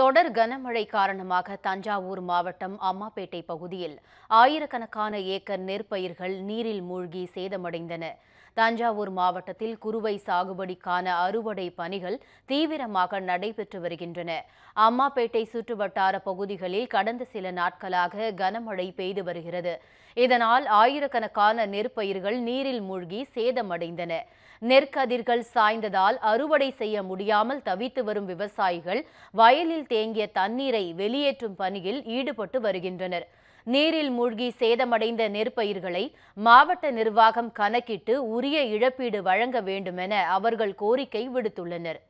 தொடர் கனமழை காரணமாக தஞ்சாவூர் மாவட்டம் அம்மாப்பேட்டை பகுதியில் ஆயிரக்கணக்கான ஏக்கர் நெற்பயிர்கள் நீரில் மூழ்கி சேதமடைந்தன தஞ்சாவூர் மாவட்டத்தில் குறுவை சாகுபடிக்கான அறுவடை பணிகள் தீவிரமாக நடைபெற்று வருகின்றன அம்மாப்பேட்டை சுற்றுவட்டார பகுதிகளில் கடந்த சில நாட்களாக கனமழை பெய்து வருகிறது இதனால் ஆயிரக்கணக்கான நெற்பயிர்கள் நீரில் மூழ்கி சேதமடைந்தன நெற்கதிர்கள் சாய்ந்ததால் அறுவடை செய்ய முடியாமல் தவித்து வரும் விவசாயிகள் வயலில் தேங்கிய தண்ணீரை வெளியேற்றும் பணியில் ஈடுபட்டு வருகின்றனர் நீரில் மூழ்கி சேதமடைந்த நெற்பயிர்களை மாவட்ட நிர்வாகம் கணக்கிட்டு உரிய இழப்பீடு வழங்க வேண்டுமென அவர்கள் கோரிக்கை விடுத்துள்ளனர்